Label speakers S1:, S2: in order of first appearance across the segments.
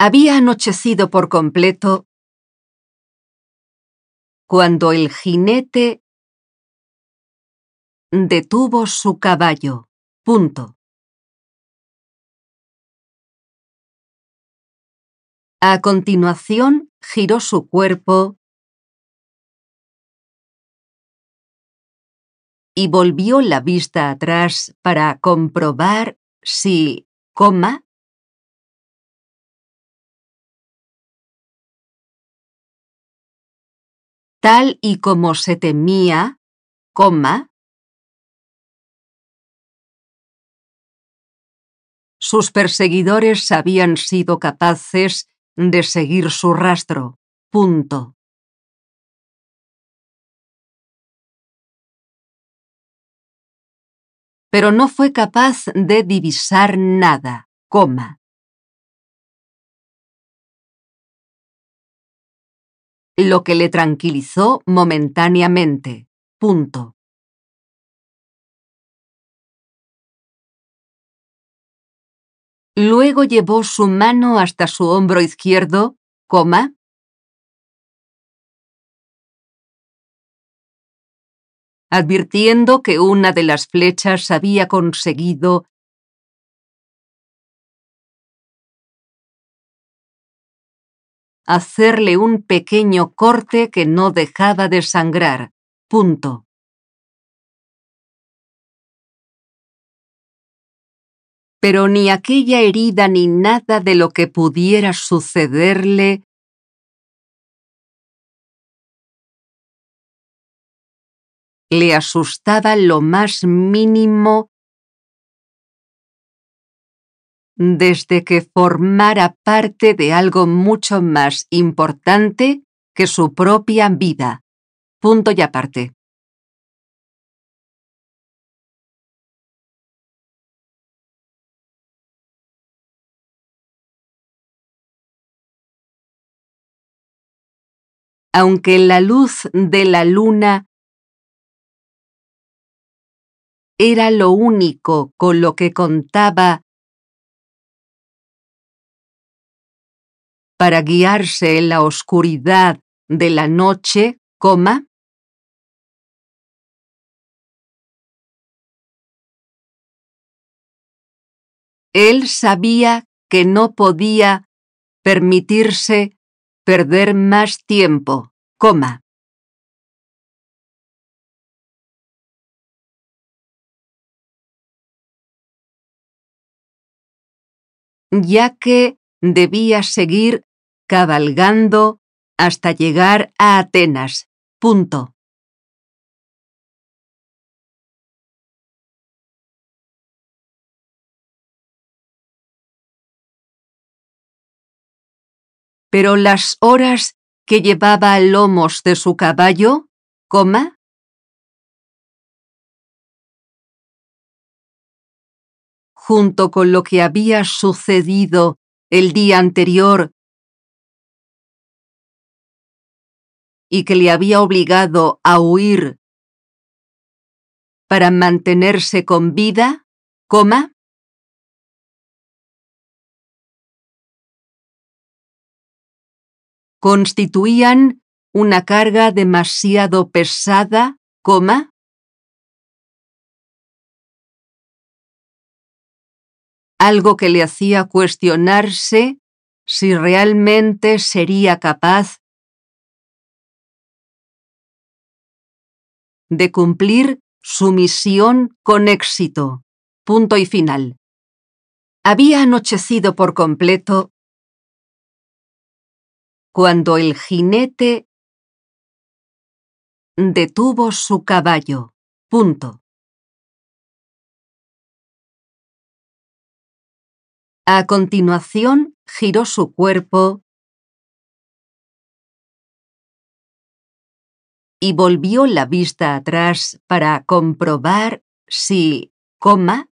S1: Había anochecido por completo cuando el jinete detuvo su caballo. Punto. A continuación, giró su cuerpo y volvió la vista atrás para comprobar si, coma, tal y como se temía, coma,
S2: sus perseguidores habían sido capaces de seguir su rastro. Punto.
S1: Pero no fue capaz de divisar nada, coma. lo que le tranquilizó momentáneamente. Punto. Luego llevó su mano hasta su hombro izquierdo, coma. Advirtiendo que una de las flechas había conseguido hacerle un pequeño corte que no dejaba de sangrar. Punto. Pero ni aquella herida ni nada de lo que pudiera sucederle le asustaba lo más mínimo
S2: desde que formara parte de algo mucho más importante que su propia vida.
S1: Punto y aparte. Aunque la luz de la luna era lo
S2: único con lo que contaba para guiarse en la oscuridad de la noche, coma.
S1: Él sabía que no podía permitirse perder más tiempo, coma. ya que debía seguir cabalgando hasta llegar a Atenas. Punto. Pero las horas que llevaba a lomos de su caballo, coma, junto con lo que había sucedido el día anterior y que le había obligado a huir para mantenerse con vida, coma. Constituían una carga demasiado pesada, coma. Algo que le hacía cuestionarse
S2: si realmente sería capaz de cumplir su misión con éxito. Punto y final. Había anochecido por completo
S1: cuando el jinete detuvo su caballo. Punto. A continuación, giró su cuerpo y volvió la vista atrás para comprobar si, coma,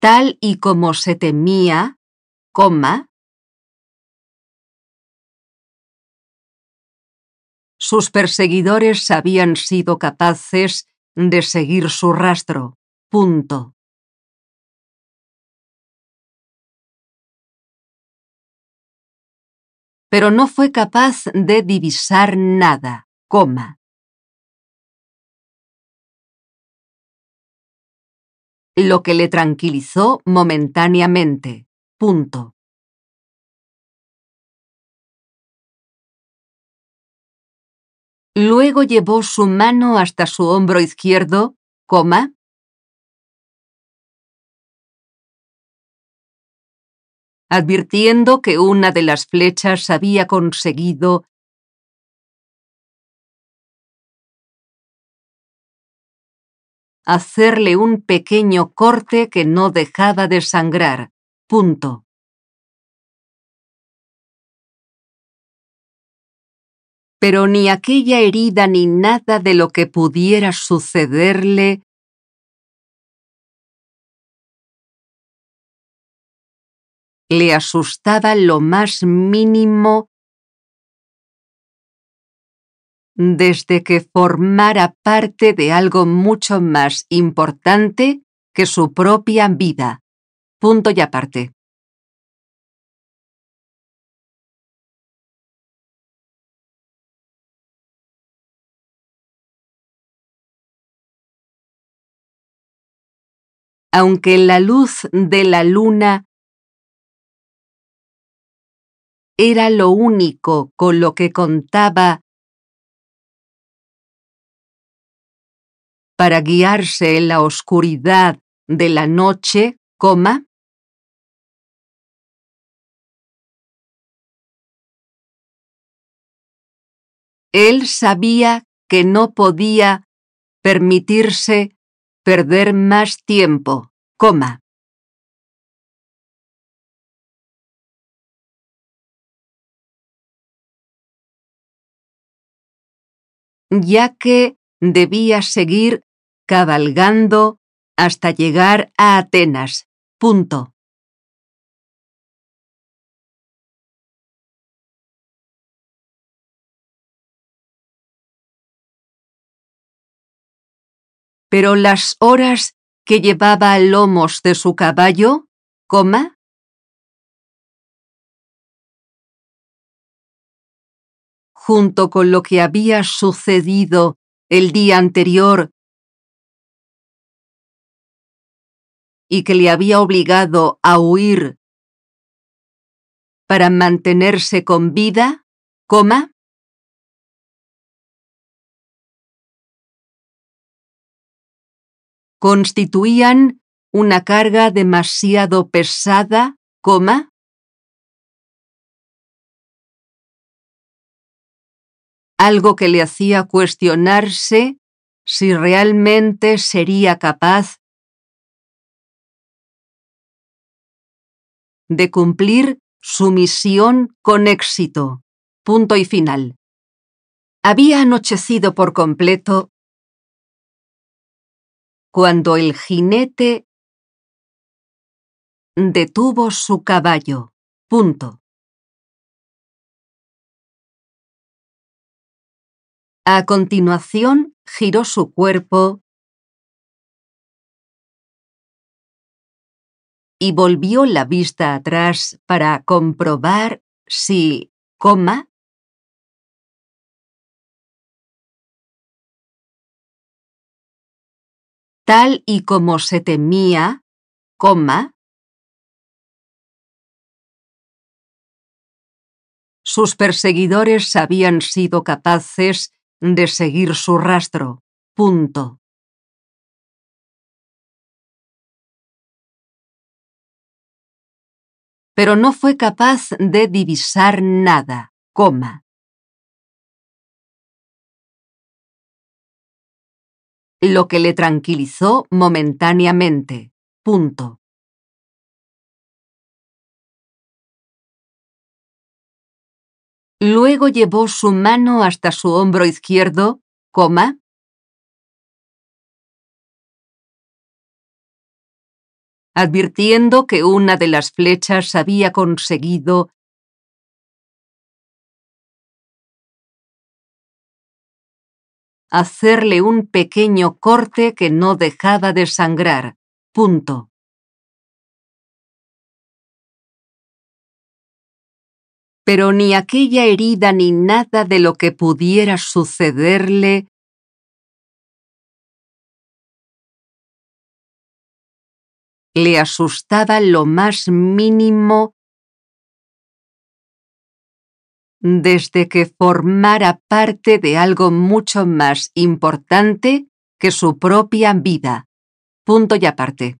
S1: tal y como se temía, coma, sus perseguidores habían sido capaces de seguir su rastro. pero no fue capaz de divisar nada, coma. Lo que le tranquilizó momentáneamente, punto. Luego llevó su mano hasta su hombro izquierdo, coma, advirtiendo que una de las flechas había conseguido hacerle un pequeño corte que no dejaba de sangrar. Punto. Pero ni aquella herida ni nada de lo que pudiera sucederle Le asustaba
S2: lo más mínimo desde que formara parte de algo mucho más importante que su propia vida. Punto y aparte.
S1: Aunque la luz de la luna era lo único con lo que contaba para guiarse en la oscuridad de la noche, coma. Él sabía que no podía permitirse perder más tiempo, coma. ya que debía seguir cabalgando hasta llegar a Atenas. Punto. Pero las horas que llevaba lomos de su caballo, coma, junto con lo que había sucedido el día anterior y que le había obligado a huir para mantenerse con vida, coma. constituían una carga demasiado pesada, coma, algo que le hacía cuestionarse si realmente sería capaz de cumplir su
S2: misión con éxito. Punto y final. Había anochecido por completo cuando el
S1: jinete detuvo su caballo. Punto. A continuación, giró su cuerpo y volvió la vista atrás para comprobar si, coma, tal y como se temía, coma,
S2: sus perseguidores habían sido capaces de seguir su rastro. Punto.
S1: Pero no fue capaz de divisar nada, coma. Lo que le tranquilizó momentáneamente. Punto. Luego llevó su mano hasta su hombro izquierdo, coma. Advirtiendo que una de las flechas había conseguido hacerle un pequeño corte que no dejaba de sangrar. Punto. pero ni aquella herida ni nada de lo que pudiera sucederle
S2: le asustaba lo más mínimo desde que formara parte de algo mucho más importante que su propia vida. Punto y
S1: aparte.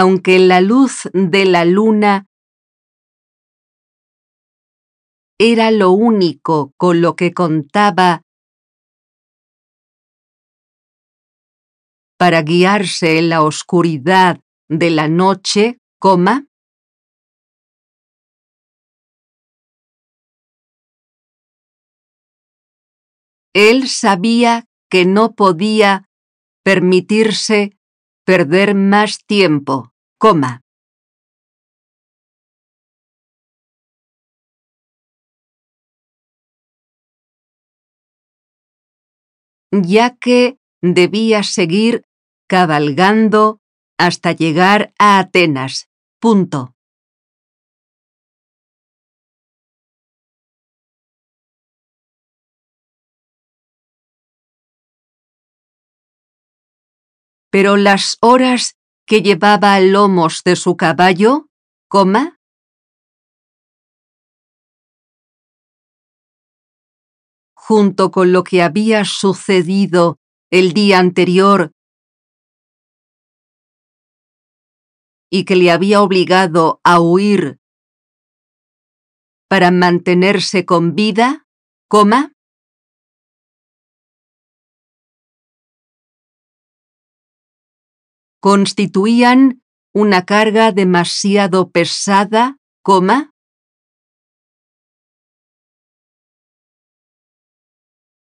S1: aunque la luz de la luna era lo único con lo que contaba para guiarse en la oscuridad de la noche, coma. Él sabía que no podía permitirse Perder más tiempo, coma. ya que debía seguir cabalgando hasta llegar a Atenas. Punto. pero las horas que llevaba a lomos de su caballo, coma,
S2: junto con lo que había sucedido el día anterior y que le había obligado a
S1: huir para mantenerse con vida, coma, constituían una carga demasiado pesada,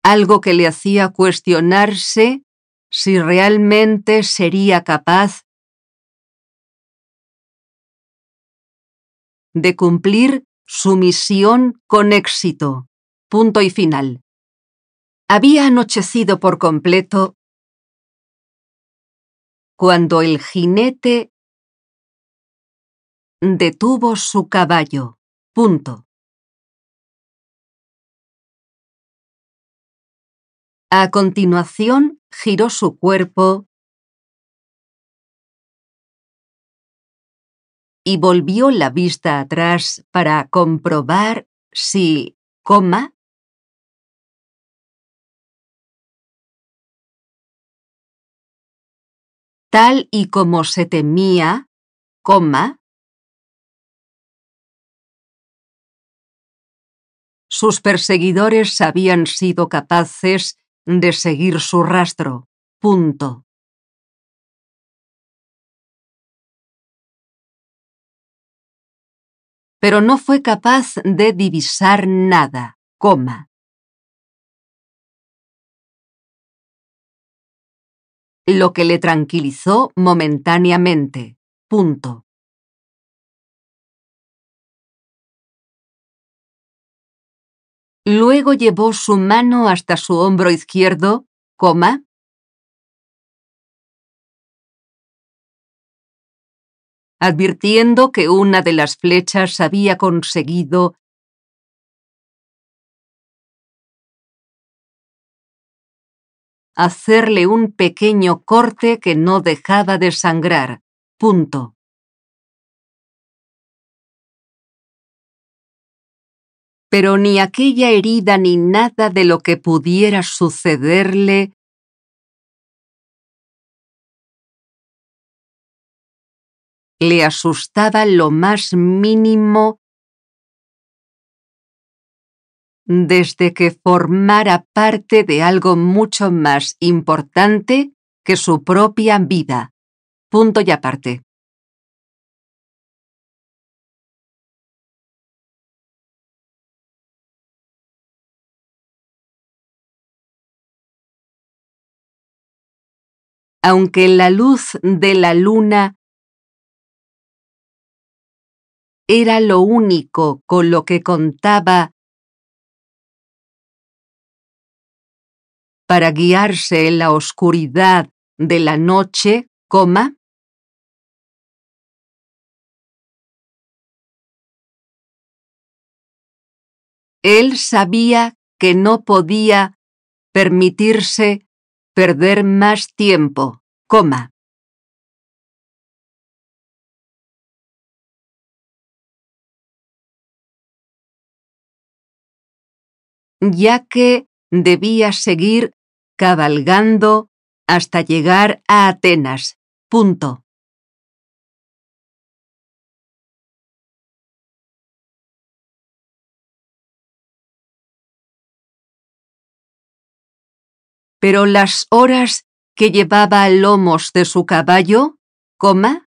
S1: algo que le hacía cuestionarse si realmente sería capaz
S2: de cumplir su misión con éxito. Punto y final. Había anochecido por completo
S1: cuando el jinete detuvo su caballo. Punto. A continuación, giró su cuerpo y volvió la vista atrás para comprobar si, coma, tal y como se temía, coma,
S2: sus perseguidores habían sido capaces de seguir su rastro. Punto.
S1: Pero no fue capaz de divisar nada, coma. lo que le tranquilizó momentáneamente. Punto. Luego llevó su mano hasta su hombro izquierdo, coma. Advirtiendo que una de las flechas había conseguido hacerle un pequeño corte que no dejaba de sangrar. Punto. Pero ni aquella herida ni nada de lo que pudiera sucederle le asustaba lo más
S2: mínimo desde que formara parte de algo mucho más importante que su propia vida. Punto y aparte.
S1: Aunque la luz de la luna
S2: era lo único con lo que contaba para guiarse en la oscuridad de la
S1: noche, coma. Él sabía que no podía permitirse perder más tiempo, coma. ya que debía seguir cabalgando hasta llegar a Atenas. Punto. Pero las horas que llevaba lomos de su caballo, coma,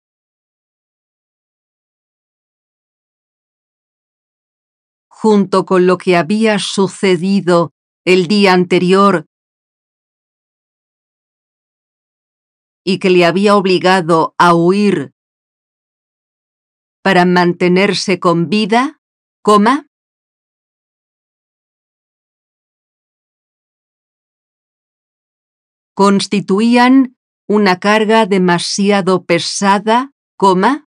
S1: junto con lo que había sucedido el día anterior y que le había obligado a huir para mantenerse con vida, coma. constituían una carga demasiado pesada, coma.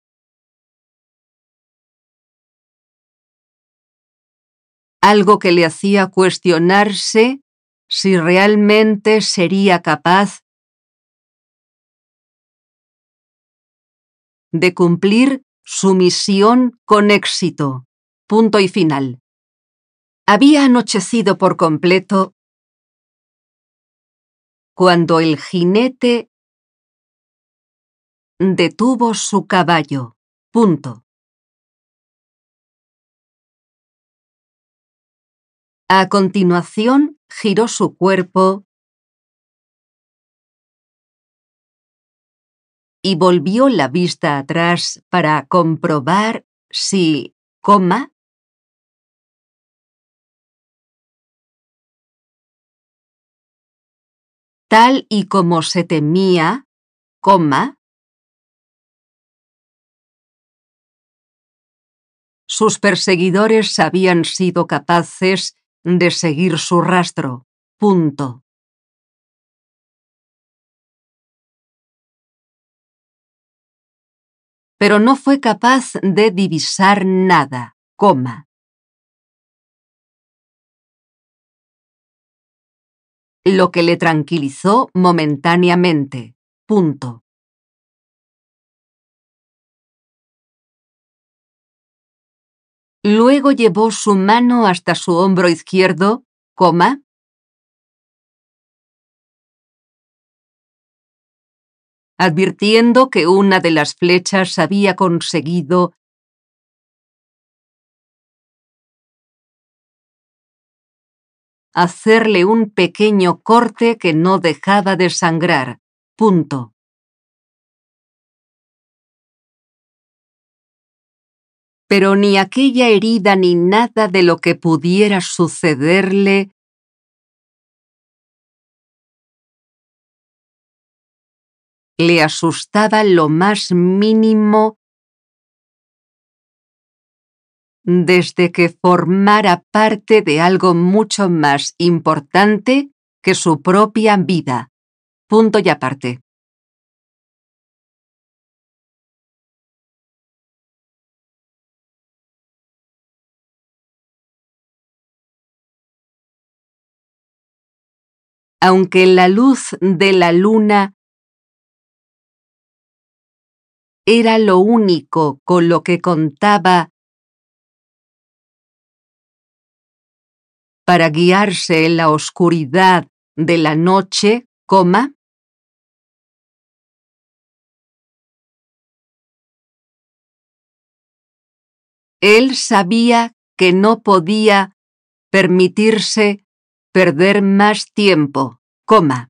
S1: algo que le hacía cuestionarse si realmente sería capaz de cumplir su misión
S2: con éxito. Punto y final. Había anochecido por completo cuando el jinete
S1: detuvo su caballo. Punto. A continuación, giró su cuerpo y volvió la vista atrás para comprobar si, coma, tal y como se temía, coma,
S2: sus perseguidores habían sido capaces de seguir su rastro. Punto.
S1: pero no fue capaz de divisar nada, coma. Lo que le tranquilizó momentáneamente, punto. Luego llevó su mano hasta su hombro izquierdo, coma, advirtiendo que una de las flechas había conseguido hacerle un pequeño corte que no dejaba de sangrar. Punto. Pero ni aquella herida ni nada de lo que pudiera sucederle
S2: le asustaba lo más mínimo desde que formara parte de algo mucho más importante que su propia vida. Punto y aparte.
S1: Aunque la luz de la luna era lo único con lo que contaba para guiarse en la oscuridad de la noche, coma. Él sabía que no podía permitirse perder más tiempo, coma.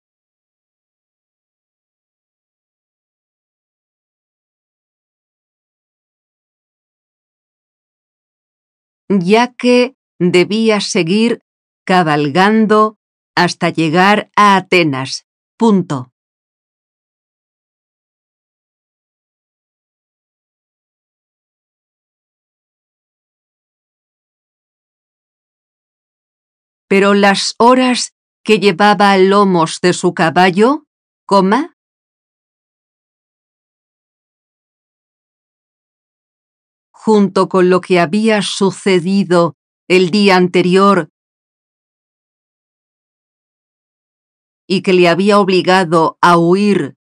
S1: ya que debía seguir cabalgando hasta llegar a Atenas. Punto. Pero las horas que llevaba lomos de su caballo, coma, junto
S2: con lo que había sucedido el día anterior y que le había obligado a huir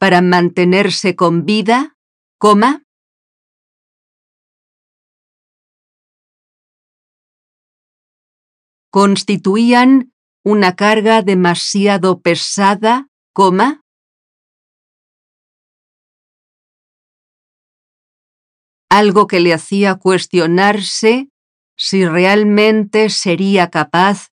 S1: para mantenerse con vida, coma. constituían una carga demasiado pesada, coma, algo que le hacía cuestionarse si realmente sería capaz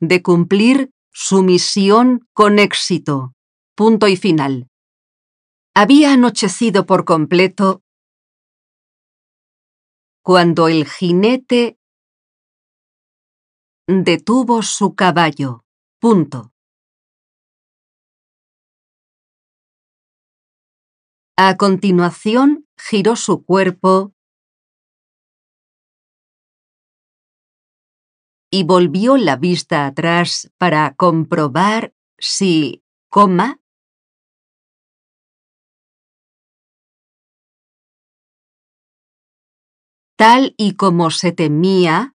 S1: de
S2: cumplir su misión con éxito. Punto y final. Había anochecido por completo
S1: cuando el jinete detuvo su caballo. Punto. A continuación, giró su cuerpo y volvió la vista atrás para comprobar si, coma, tal y como se temía,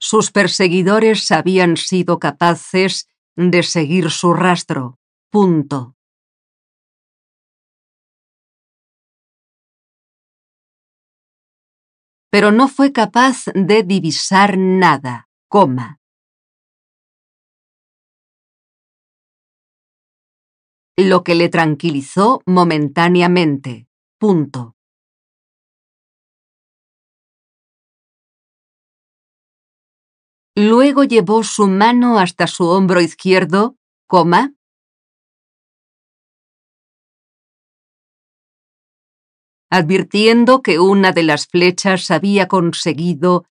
S2: sus perseguidores habían sido capaces de seguir su rastro. Punto.
S1: Pero no fue capaz de divisar nada, coma. Lo que le tranquilizó momentáneamente. Punto. Luego llevó su mano hasta su hombro izquierdo, coma. Advirtiendo que una de las flechas había conseguido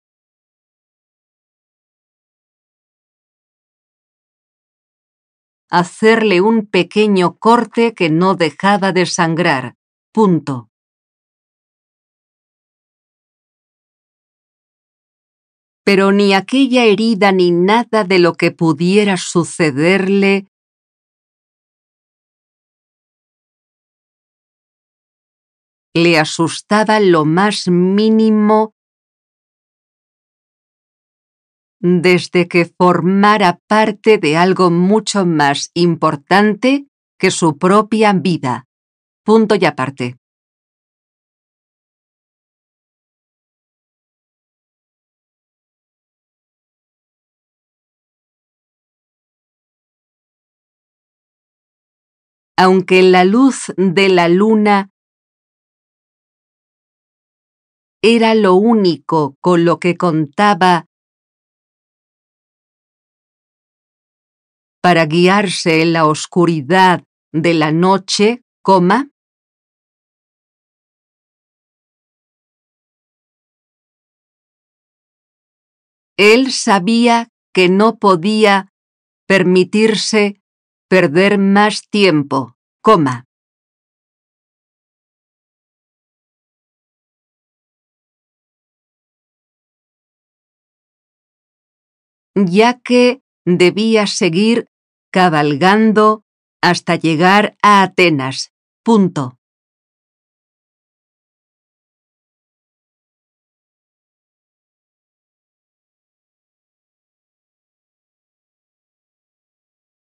S1: hacerle un pequeño corte que no dejaba de sangrar. Punto. pero ni aquella herida ni nada de lo que pudiera sucederle le asustaba lo más mínimo
S2: desde que formara parte de algo mucho más importante que su propia vida. Punto y aparte.
S1: aunque la luz de la luna era lo
S2: único con lo que contaba para guiarse en la oscuridad de la noche,
S1: coma. Él sabía que no podía permitirse Perder más tiempo, coma. Ya que debía seguir cabalgando hasta llegar a Atenas. Punto.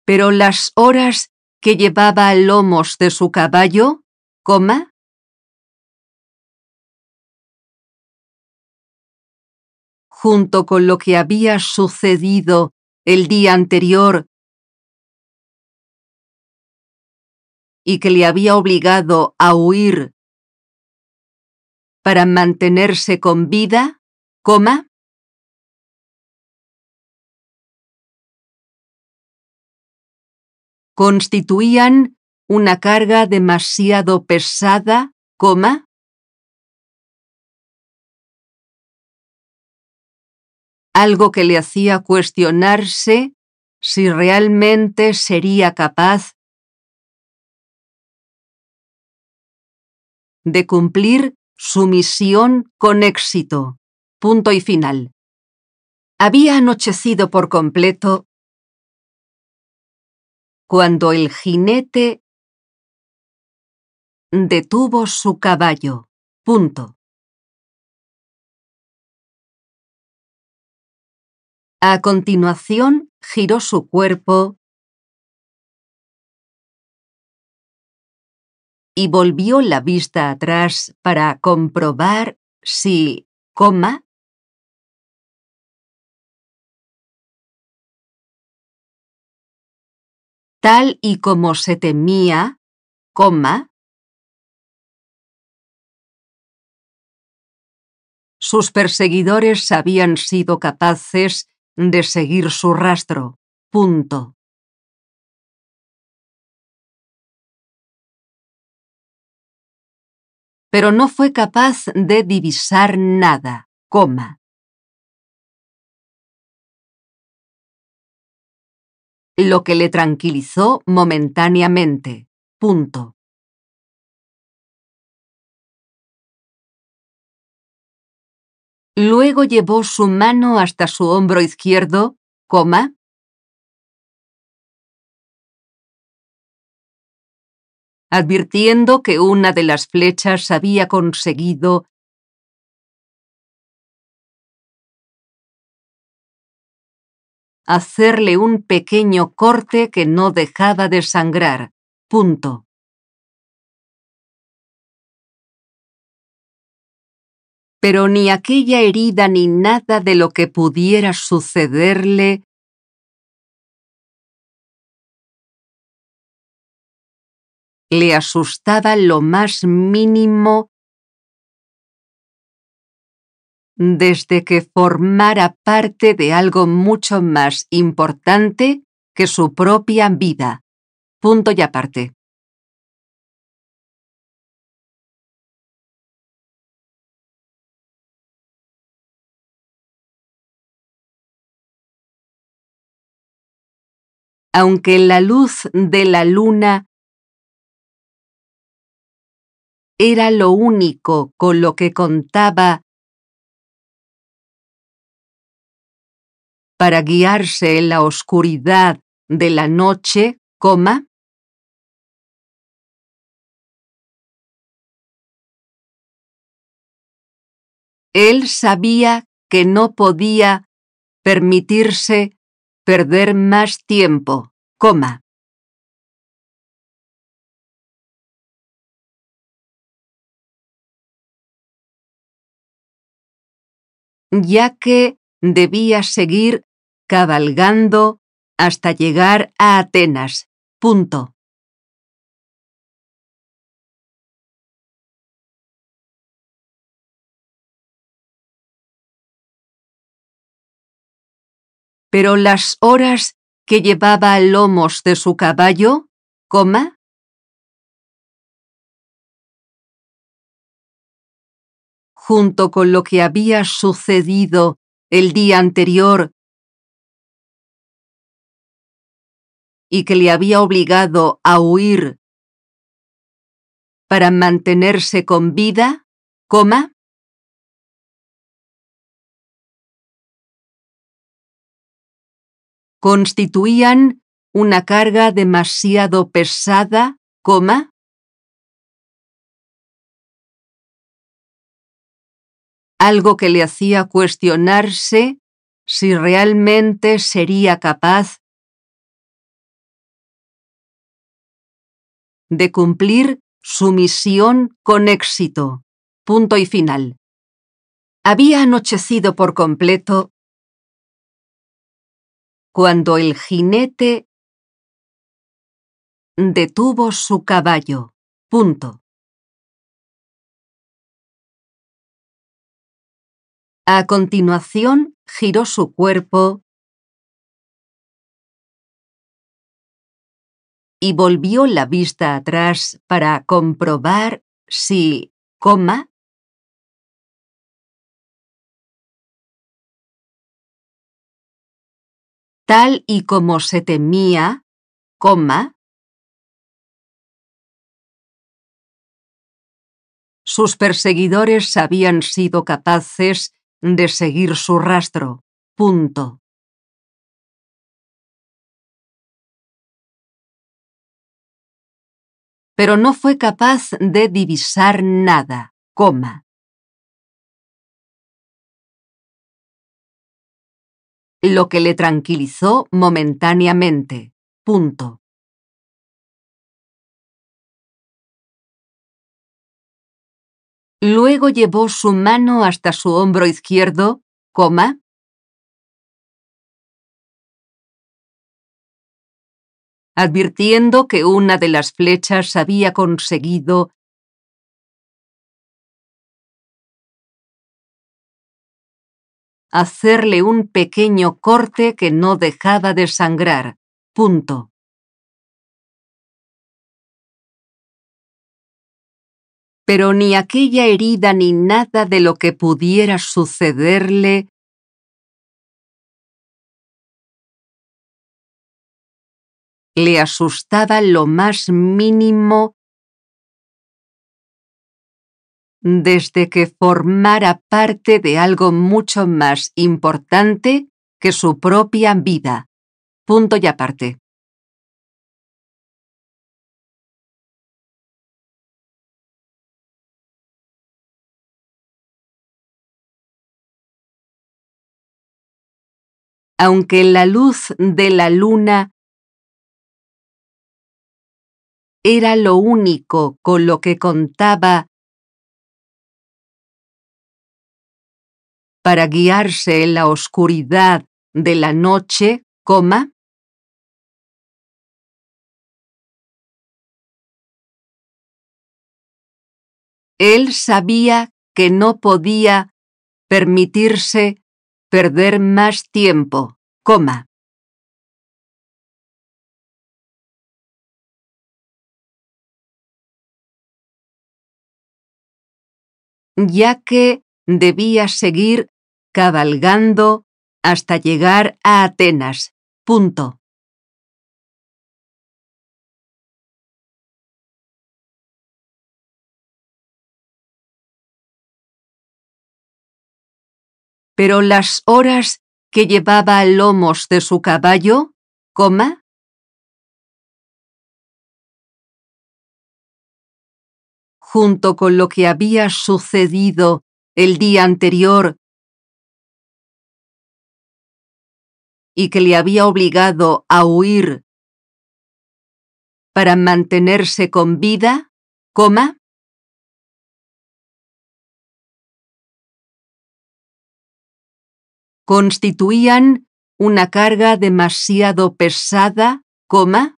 S1: pero las horas que llevaba a lomos de su caballo, coma, junto con lo que había sucedido el día anterior y que le había obligado a huir para mantenerse con vida, coma, constituían una carga demasiado pesada, coma, algo que le hacía cuestionarse si realmente sería capaz
S2: de cumplir su misión con éxito. Punto y final. Había anochecido por completo
S1: cuando el jinete detuvo su caballo. Punto. A continuación, giró su cuerpo y volvió la vista atrás para comprobar si, coma, tal y como se temía, sus perseguidores habían sido capaces de seguir su rastro. Punto. Pero no fue capaz de divisar nada, coma. lo que le tranquilizó momentáneamente. Punto. Luego llevó su mano hasta su hombro izquierdo, coma. Advirtiendo que una de las flechas había conseguido hacerle un pequeño corte que no dejaba de sangrar. Punto. Pero ni aquella herida ni nada de lo que pudiera sucederle le asustaba
S2: lo más mínimo desde que formara parte de algo mucho más importante que su propia vida. Punto y aparte.
S1: aunque la luz de la luna era lo único con lo que contaba para guiarse en la oscuridad de la noche, coma. Él sabía que no podía permitirse perder más tiempo, coma. ya que debía seguir cabalgando hasta llegar a Atenas. Punto. Pero las horas que llevaba a lomos de su caballo, coma, junto con lo que había sucedido el día anterior y que le había obligado a huir para mantenerse con vida, coma. constituían una carga demasiado pesada, coma, algo que le
S2: hacía cuestionarse si realmente sería capaz de cumplir su misión con éxito. Punto y final. Había anochecido por completo cuando el
S1: jinete detuvo su caballo. Punto. A continuación, giró su cuerpo y volvió la vista atrás para comprobar si, coma, tal y como se temía,
S2: sus perseguidores habían sido capaces de seguir su rastro. Punto.
S1: Pero no fue capaz de divisar nada, coma. Lo que le tranquilizó momentáneamente. Punto. Luego llevó su mano hasta su hombro izquierdo, coma. Advirtiendo que una de las flechas había conseguido hacerle un pequeño corte que no dejaba de sangrar. Punto. pero ni aquella herida ni nada de lo que pudiera sucederle
S2: le asustaba lo más mínimo desde que formara parte de algo mucho más importante que su propia vida. Punto
S1: y aparte. aunque la luz de la luna era lo único con lo que contaba para guiarse en la oscuridad de la noche, coma.
S2: Él sabía que no podía permitirse Perder más tiempo, coma.
S1: ya que debía seguir cabalgando hasta llegar a Atenas. Punto. pero las horas que llevaba a lomos de su caballo, coma, junto con lo que había sucedido el día anterior y que le había obligado a huir para mantenerse con vida, coma, constituían una carga demasiado pesada, coma,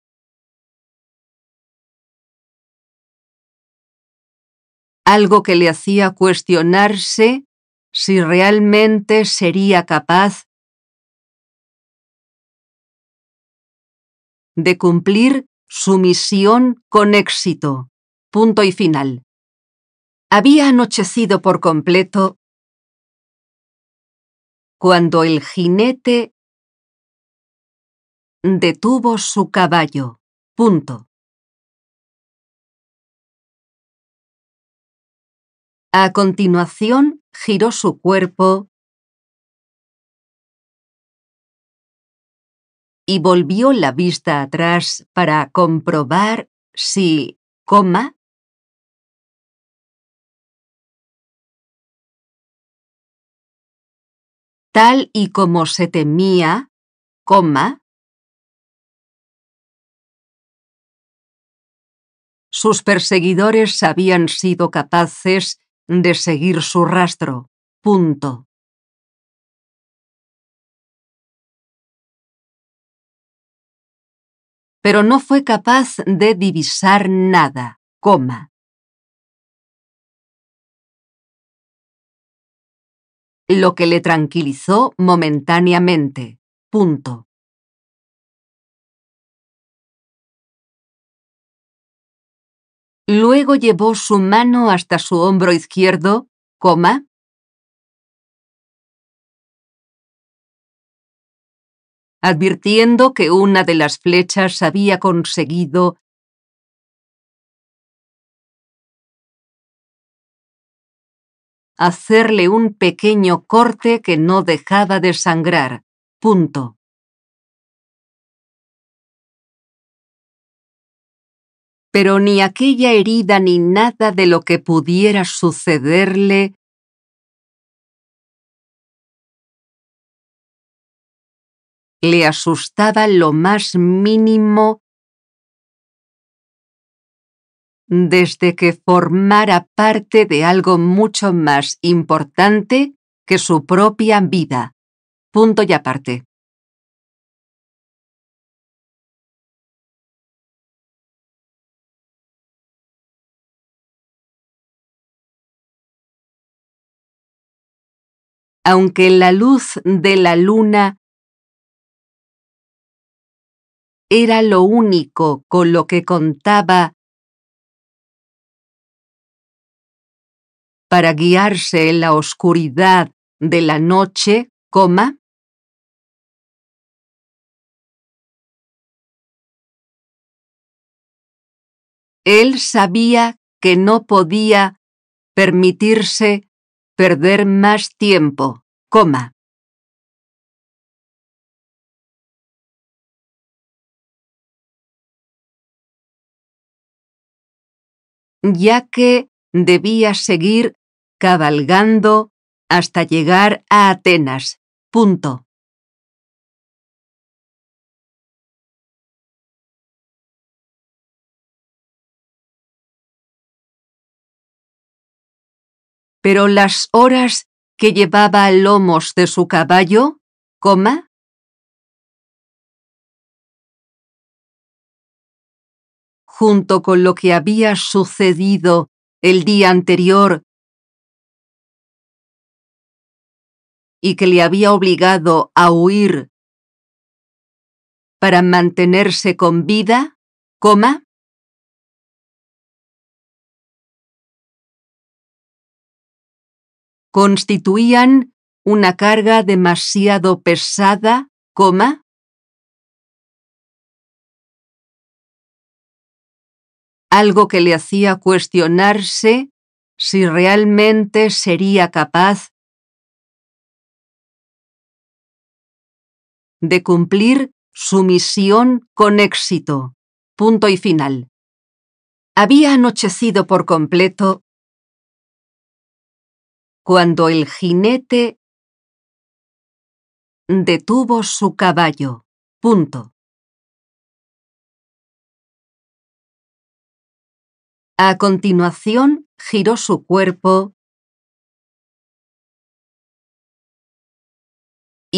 S1: algo que le hacía cuestionarse si realmente sería capaz
S2: de cumplir su misión con éxito. Punto y final. Había anochecido por completo
S1: cuando el jinete detuvo su caballo. Punto. A continuación, giró su cuerpo y volvió la vista atrás para comprobar si, coma, tal y como se temía,
S2: sus perseguidores habían sido capaces de seguir su rastro.
S1: Punto. Pero no fue capaz de divisar nada, coma. lo que le tranquilizó momentáneamente. Punto. Luego llevó su mano hasta su hombro izquierdo, coma. Advirtiendo que una de las flechas había conseguido hacerle un pequeño corte que no dejaba de sangrar. Punto. Pero ni aquella herida ni nada de lo que pudiera sucederle le asustaba lo más
S2: mínimo desde que formara parte de algo mucho más importante que su propia vida. Punto y aparte.
S1: Aunque la luz de la luna era lo único con lo que contaba para guiarse en la oscuridad de la noche, coma. Él sabía que no podía permitirse perder más tiempo, coma. ya que debía seguir cabalgando hasta llegar a Atenas. Punto. Pero las horas que llevaba a lomos de su caballo, coma, junto con lo que había sucedido el día anterior y que le había obligado a huir para mantenerse con vida, coma. Constituían una carga demasiado pesada, coma. Algo que le hacía cuestionarse si realmente sería capaz de cumplir su misión
S2: con éxito. Punto y final. Había anochecido por completo cuando el jinete
S1: detuvo su caballo. Punto. A continuación, giró su cuerpo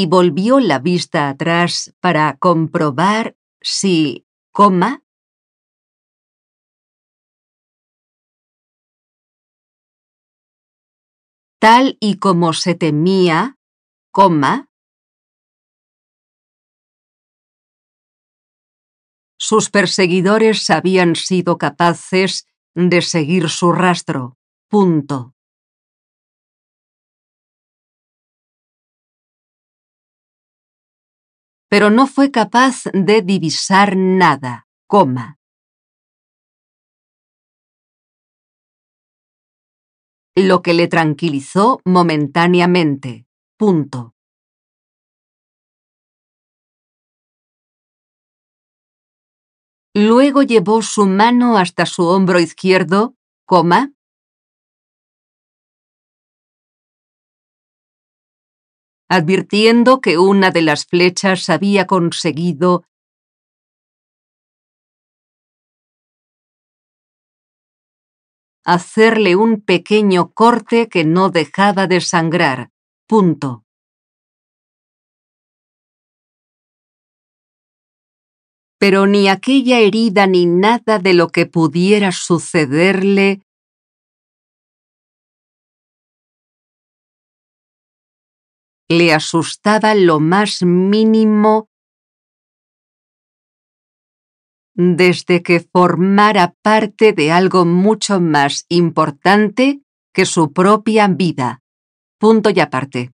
S1: y volvió la vista atrás para comprobar si, coma, tal y como se temía, coma,
S2: sus perseguidores habían sido capaces de seguir su rastro.
S1: pero no fue capaz de divisar nada, coma. Lo que le tranquilizó momentáneamente. Punto. Luego llevó su mano hasta su hombro izquierdo, coma, advirtiendo que una de las flechas había conseguido hacerle un pequeño corte que no dejaba de sangrar. Punto. Pero ni aquella herida ni nada de lo que pudiera sucederle
S2: le asustaba lo más mínimo desde que formara parte de algo mucho más importante que su propia vida. Punto y aparte.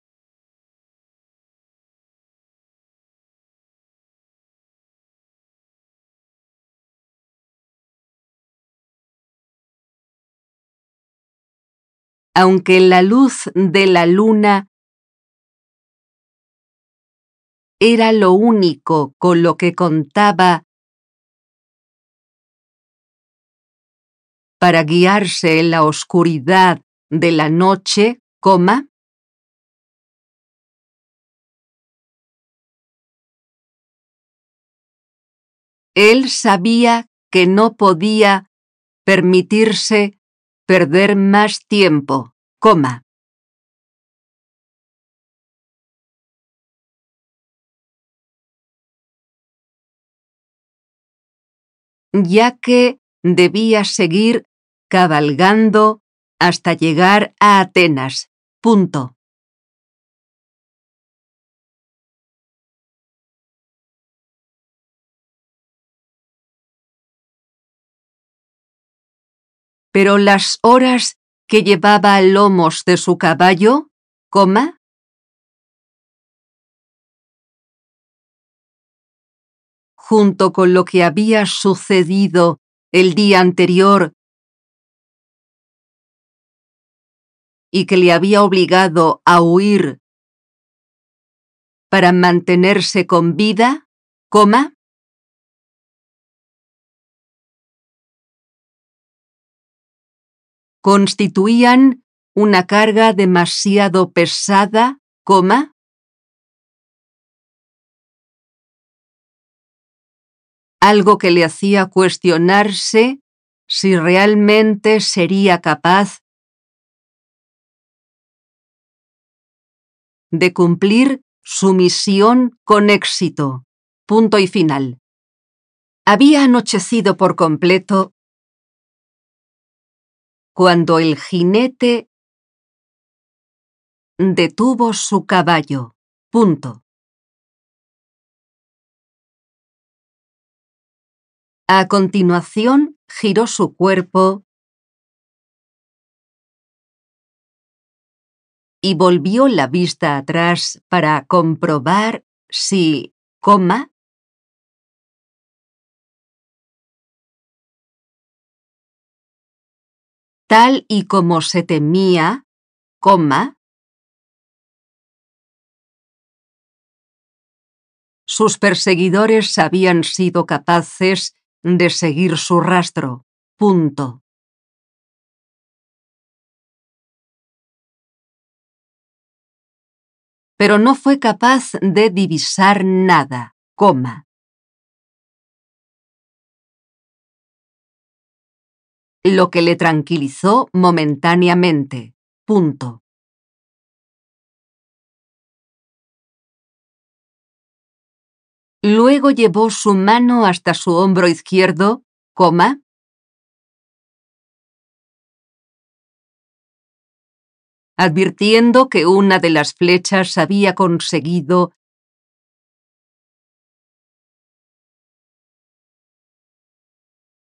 S1: Aunque la luz de la luna era lo único con lo que contaba para guiarse en la oscuridad de la noche, coma. Él sabía que no podía permitirse perder más tiempo, coma. ya que debía seguir cabalgando hasta llegar a Atenas. Punto. Pero las horas que llevaba lomos de su caballo, coma,
S2: junto con lo que había sucedido el día anterior y que le había obligado a huir
S1: para mantenerse con vida, coma, constituían una carga demasiado pesada, coma, algo que le hacía cuestionarse si realmente sería capaz
S2: de cumplir su misión con éxito. Punto y final. Había anochecido por completo
S1: cuando el jinete detuvo su caballo. Punto. A continuación, giró su cuerpo y volvió la vista atrás para comprobar si, coma, tal y como se temía, coma,
S2: sus perseguidores habían sido capaces de seguir su rastro. Punto.
S1: Pero no fue capaz de divisar nada, coma. Lo que le tranquilizó momentáneamente. Punto. Luego llevó su mano hasta su hombro izquierdo, coma. Advirtiendo que una de las flechas había conseguido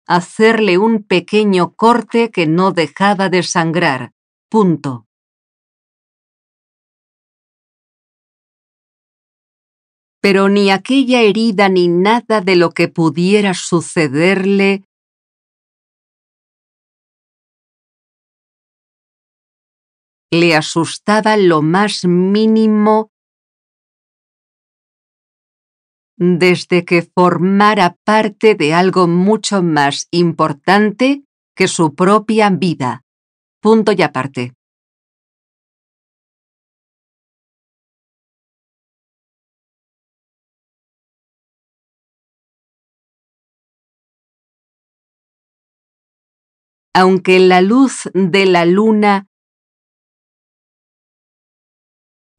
S1: hacerle un pequeño corte que no dejaba de sangrar. Punto. pero ni aquella herida ni nada de lo que pudiera sucederle le asustaba lo más mínimo
S2: desde que formara parte de algo mucho más importante que su propia vida. Punto y aparte.
S1: aunque la luz de la luna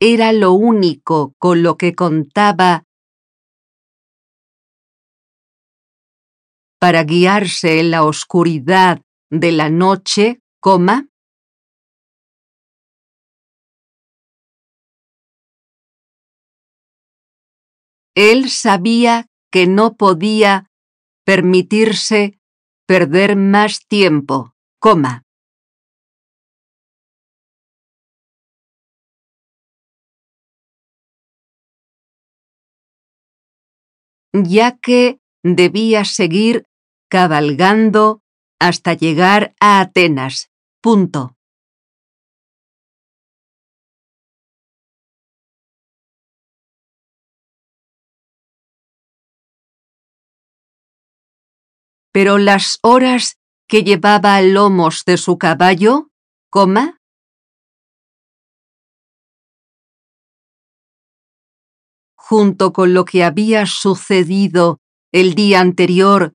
S1: era
S2: lo único con lo que contaba para guiarse en la oscuridad de la noche,
S1: coma. Él sabía que no podía permitirse Perder más tiempo, coma. Ya que debía seguir cabalgando hasta llegar a Atenas. Punto. pero las horas que llevaba a lomos de su caballo, coma, junto con lo que había sucedido el día anterior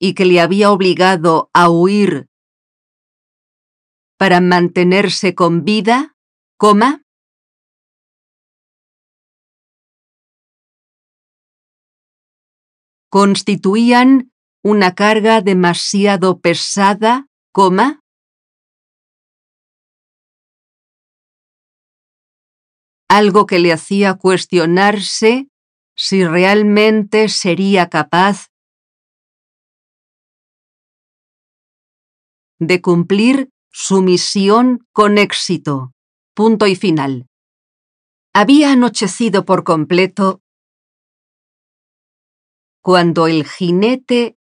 S1: y que le había obligado a huir para mantenerse con vida, coma, constituían una carga demasiado pesada, algo que le hacía cuestionarse si realmente sería capaz
S2: de cumplir su misión con éxito. Punto y final. Había anochecido por completo
S1: cuando el jinete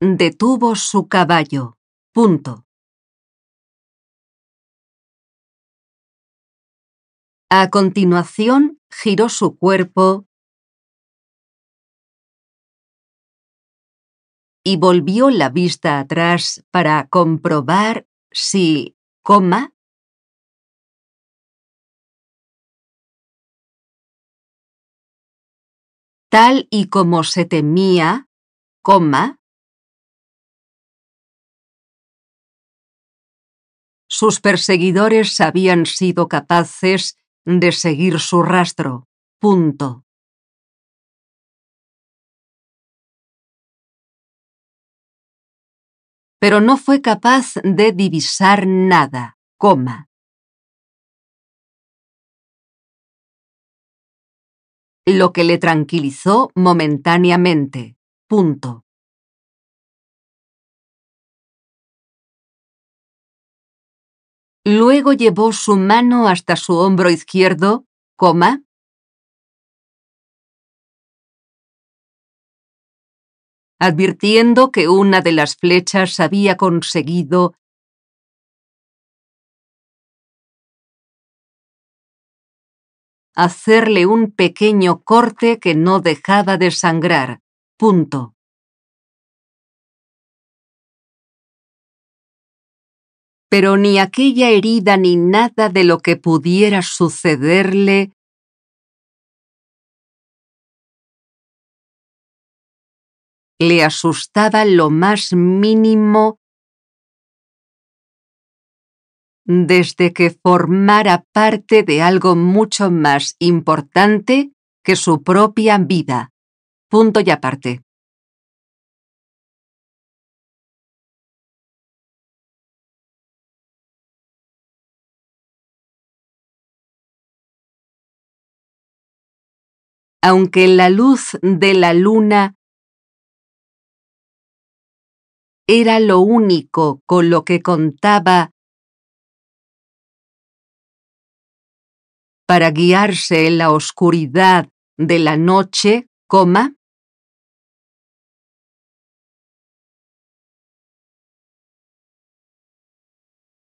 S1: detuvo su caballo. Punto. A continuación, giró su cuerpo y volvió la vista atrás para comprobar si, coma, tal y como se temía, coma,
S2: sus perseguidores habían sido capaces de seguir su rastro. Punto.
S1: Pero no fue capaz de divisar nada, coma. lo que le tranquilizó momentáneamente. Punto. Luego llevó su mano hasta su hombro izquierdo, coma. Advirtiendo que una de las flechas había conseguido hacerle un pequeño corte que no dejaba de sangrar. Punto. Pero ni aquella herida ni nada de lo que pudiera sucederle le
S2: asustaba lo más mínimo desde que formara parte de algo mucho más importante que su propia vida. Punto y aparte.
S1: Aunque la luz de la luna era lo único con lo que contaba para guiarse en la oscuridad de la noche, coma.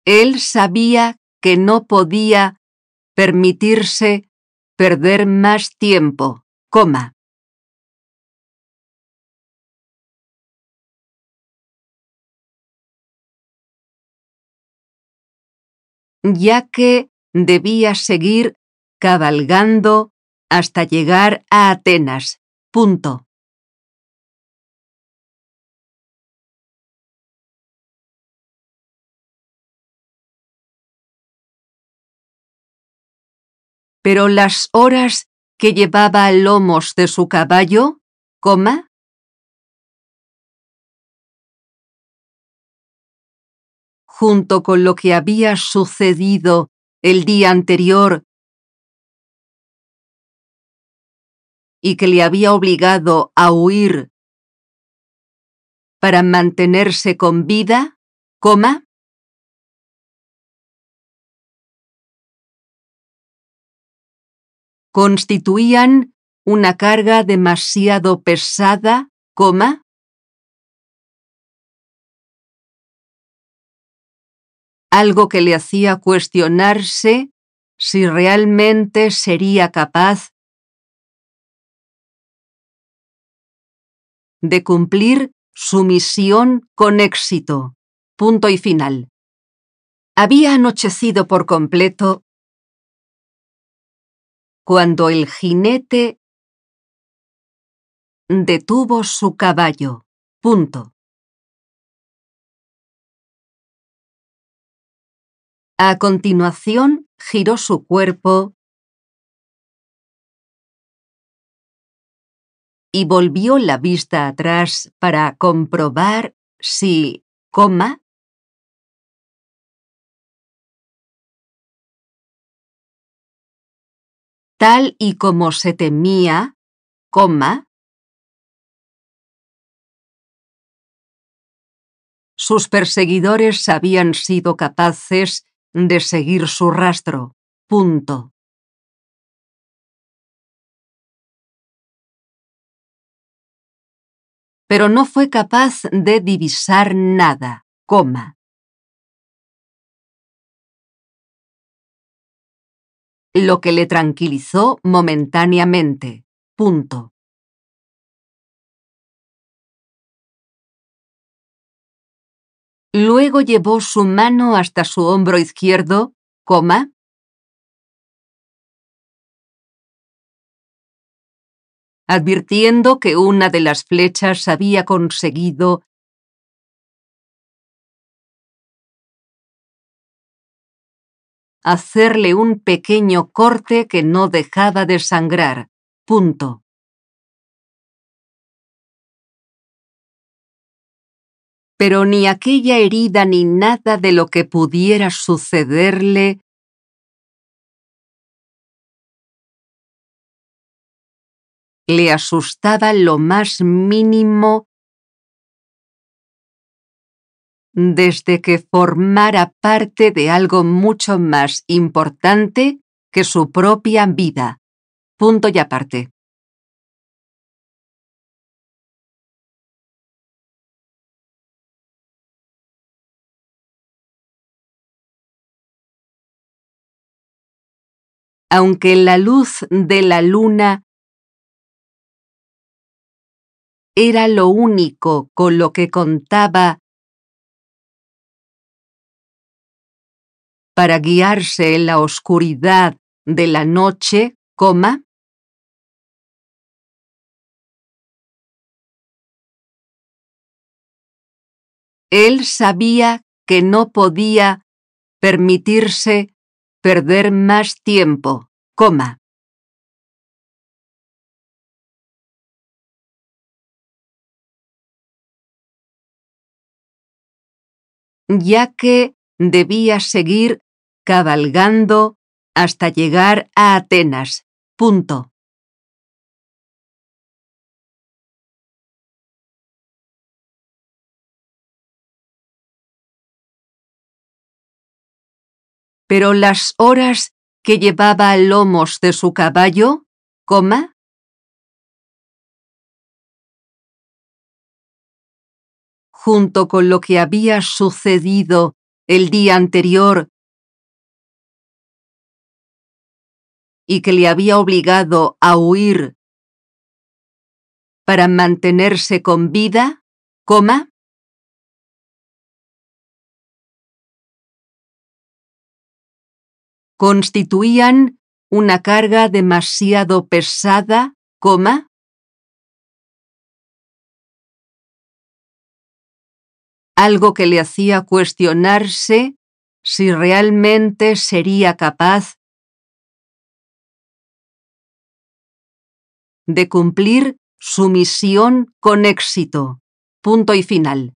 S1: Él sabía que no podía permitirse perder más tiempo, coma. ya que debía seguir cabalgando hasta llegar a Atenas. Punto. Pero las horas que llevaba a lomos de su caballo, coma, junto con lo que había sucedido el día anterior y que le había obligado a huir para mantenerse con vida, coma. constituían una carga demasiado pesada, coma, algo
S2: que le hacía cuestionarse si realmente sería capaz de cumplir su misión con éxito. Punto y final. Había anochecido por completo cuando el
S1: jinete detuvo su caballo. Punto. A continuación, giró su cuerpo y volvió la vista atrás para comprobar si, coma, tal y como se temía, coma,
S2: sus perseguidores habían sido capaces de seguir su rastro. Punto.
S1: pero no fue capaz de divisar nada, coma. Lo que le tranquilizó momentáneamente, punto. Luego llevó su mano hasta su hombro izquierdo, coma, advirtiendo que una de las flechas había conseguido hacerle un pequeño corte que no dejaba de sangrar. Punto. Pero ni aquella herida ni nada de lo que pudiera sucederle le asustaba lo más mínimo
S2: desde que formara parte de algo mucho más importante que su propia vida.
S1: Punto y aparte. Aunque la luz de la luna era lo único
S2: con lo que contaba para guiarse en la oscuridad de la noche, coma.
S1: Él sabía que no podía permitirse perder más tiempo, coma. ya que debía seguir cabalgando hasta llegar a Atenas. Punto. Pero las horas que llevaba lomos de su caballo, coma, junto con lo que había sucedido el día anterior y que le había obligado a huir para mantenerse con vida, coma. constituían una carga demasiado pesada, coma, algo que le hacía cuestionarse si realmente sería capaz
S2: de cumplir su misión con éxito. Punto y final.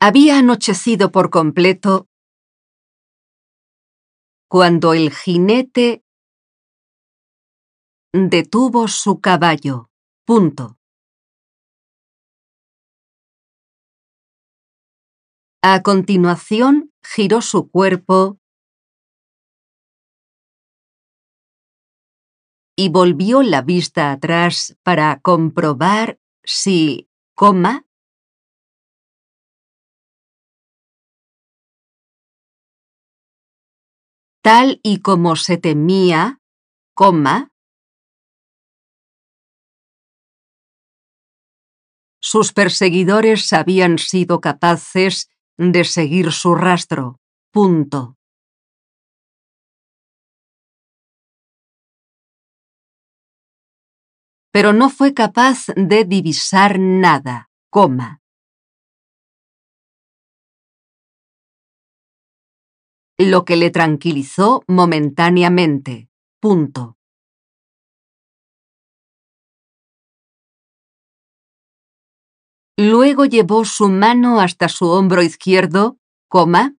S2: Había anochecido por completo
S1: cuando el jinete detuvo su caballo. Punto. A continuación, giró su cuerpo y volvió la vista atrás para comprobar si, coma, tal y como se temía, coma, sus perseguidores habían sido capaces de seguir su rastro. Punto. Pero no fue capaz de divisar nada, coma. Lo que le tranquilizó momentáneamente. Punto. Luego llevó su mano hasta su hombro izquierdo, coma.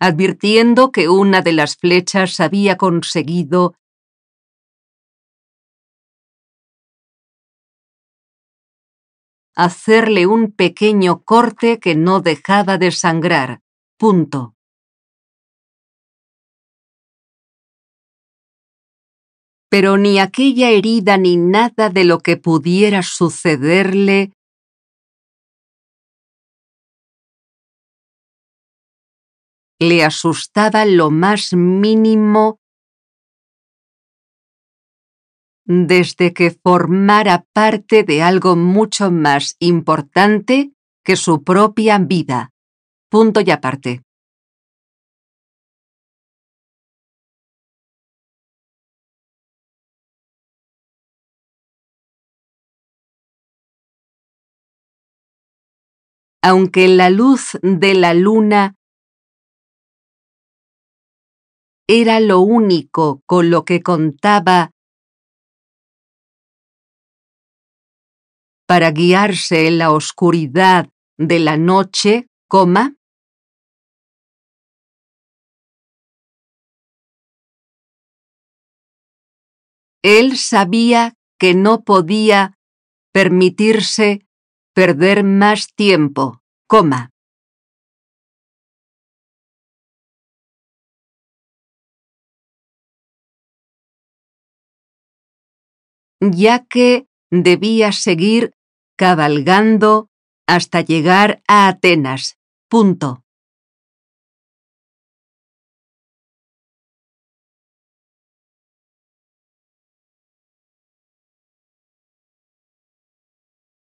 S1: Advirtiendo que una de las flechas había conseguido hacerle un pequeño corte que no dejaba de sangrar. Punto. pero ni aquella herida ni nada de lo que pudiera sucederle le asustaba lo
S2: más mínimo desde que formara parte de algo mucho más importante que su propia vida. Punto y aparte.
S1: aunque la luz de la luna era lo único con lo que contaba para guiarse en la oscuridad de la noche, coma. Él sabía que no podía permitirse perder más tiempo, coma. ya que debía seguir cabalgando hasta llegar a Atenas. Punto.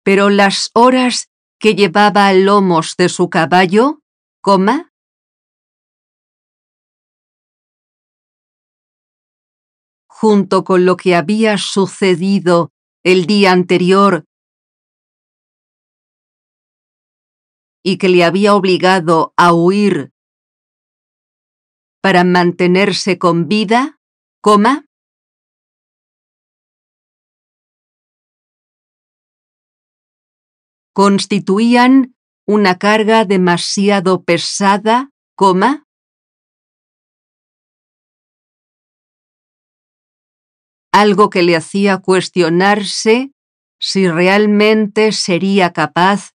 S1: pero las horas que llevaba a lomos de su caballo, coma, junto con lo que había sucedido el día anterior y que le había obligado a huir para mantenerse con vida, coma, constituían una carga demasiado pesada, coma, algo que le hacía cuestionarse si realmente sería capaz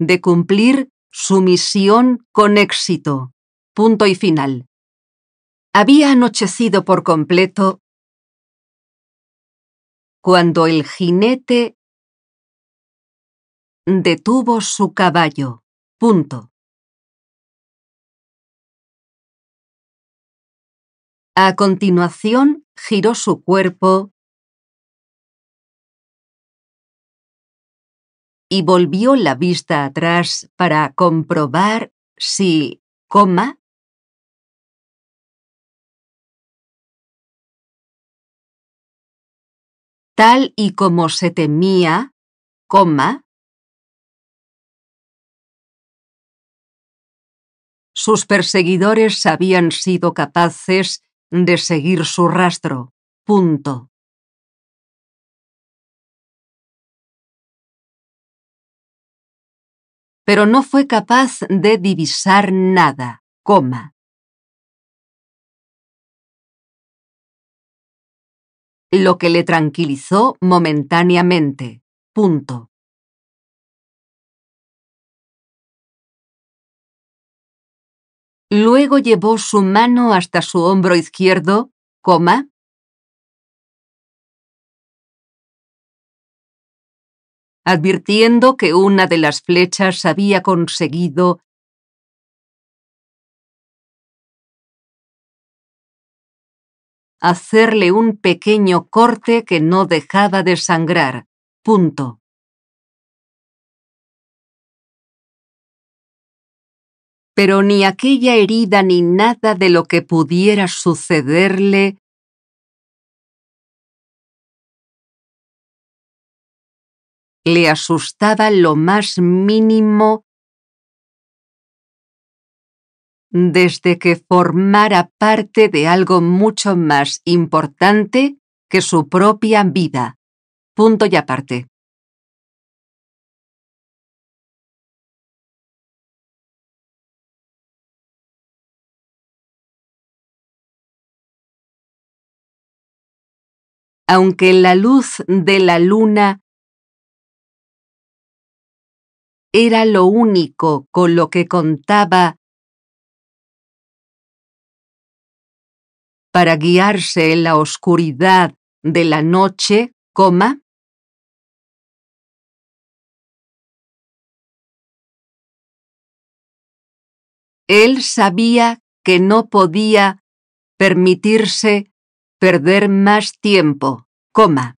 S1: de cumplir su
S2: misión con éxito. Punto y final. Había anochecido por completo cuando el jinete
S1: detuvo su caballo. Punto. A continuación, giró su cuerpo y volvió la vista atrás para comprobar si, tal y como se temía, coma,
S2: sus perseguidores habían sido capaces de seguir su rastro. Punto.
S1: Pero no fue capaz de divisar nada, coma. lo que le tranquilizó momentáneamente. Punto. Luego llevó su mano hasta su hombro izquierdo, coma. Advirtiendo que una de las flechas había conseguido hacerle un pequeño corte que no dejaba de sangrar. Punto. Pero ni aquella herida ni nada de lo que pudiera sucederle
S2: le asustaba lo más mínimo desde que formara parte de algo mucho más importante que su propia vida. Punto y aparte.
S1: Aunque la luz de la luna era lo único con lo que contaba para guiarse en la oscuridad de la noche, coma. Él sabía que no podía permitirse perder más tiempo, coma.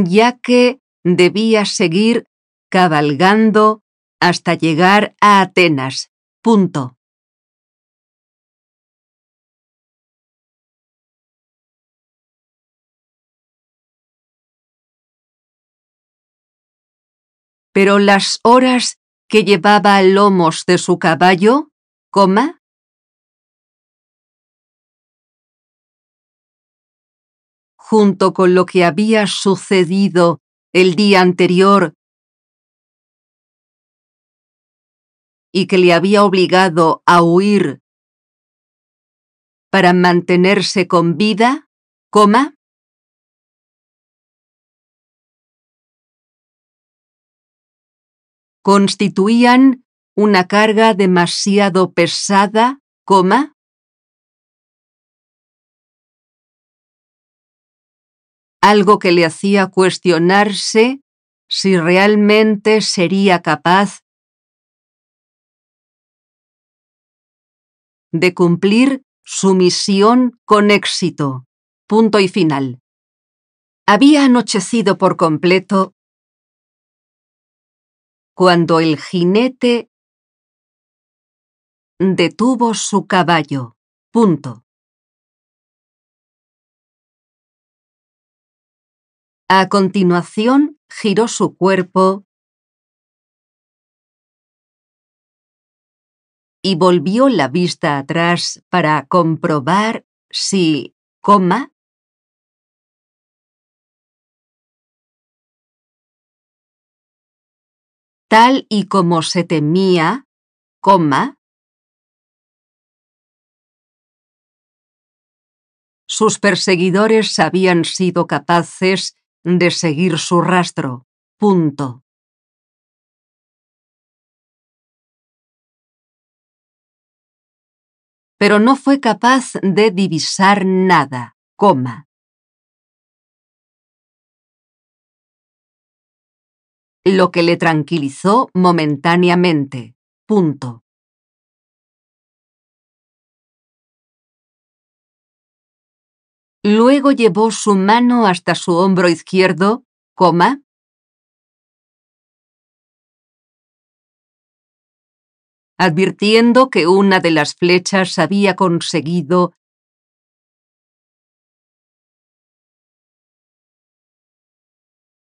S1: ya que debía seguir cabalgando hasta llegar a Atenas. Punto. Pero las horas que llevaba lomos de su caballo, coma,
S2: junto con lo que había sucedido el día anterior y que le había obligado a huir
S1: para mantenerse con vida, coma. constituían una carga demasiado pesada, coma, algo que le hacía cuestionarse si realmente sería capaz
S2: de cumplir su misión con éxito. Punto y final. Había anochecido por completo
S1: cuando el jinete detuvo su caballo. Punto. A continuación, giró su cuerpo y volvió la vista atrás para comprobar si, coma, tal y como se temía, coma,
S2: sus perseguidores habían sido capaces de seguir su rastro. Punto.
S1: Pero no fue capaz de divisar nada, coma. Lo que le tranquilizó momentáneamente. Punto. Luego llevó su mano hasta su hombro izquierdo, coma. Advirtiendo que una de las flechas había conseguido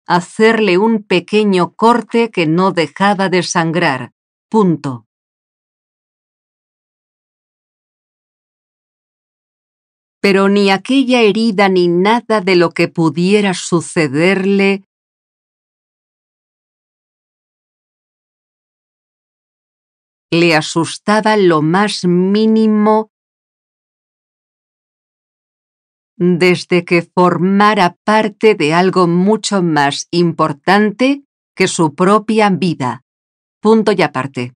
S1: hacerle un pequeño corte que no dejaba de sangrar. Punto. pero ni aquella herida ni nada de lo que pudiera sucederle le asustaba lo más
S2: mínimo desde que formara parte de algo mucho más importante que su propia vida. Punto y aparte.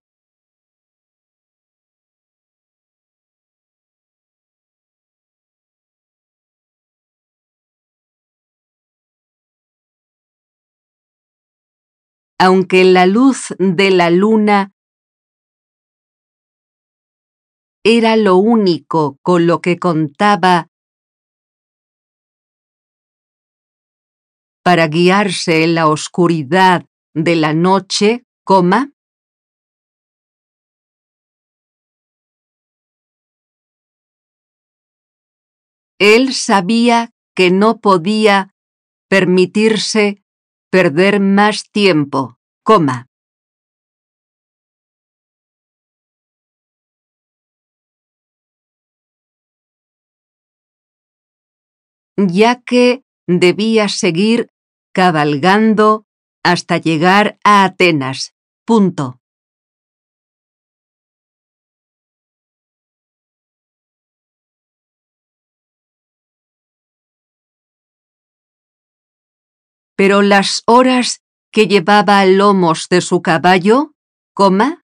S1: aunque la luz de la luna
S2: era lo único con lo que contaba para guiarse en la oscuridad de la noche,
S1: coma. Él sabía que no podía permitirse Perder más tiempo, coma. Ya que debía seguir cabalgando hasta llegar a Atenas. Punto. pero las horas que llevaba a lomos de su caballo, coma,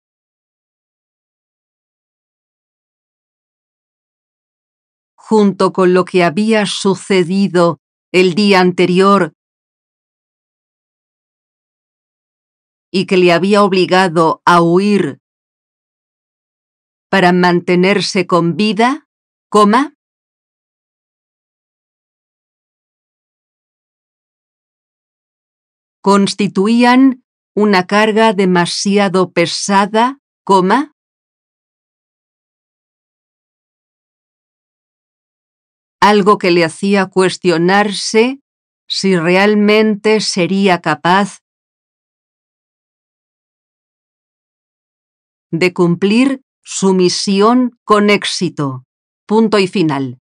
S1: junto con lo que había sucedido el día anterior y que le había obligado a huir para mantenerse con vida, coma, constituían una carga demasiado pesada, coma, algo que le hacía cuestionarse si realmente sería capaz de cumplir su misión con éxito. Punto y final.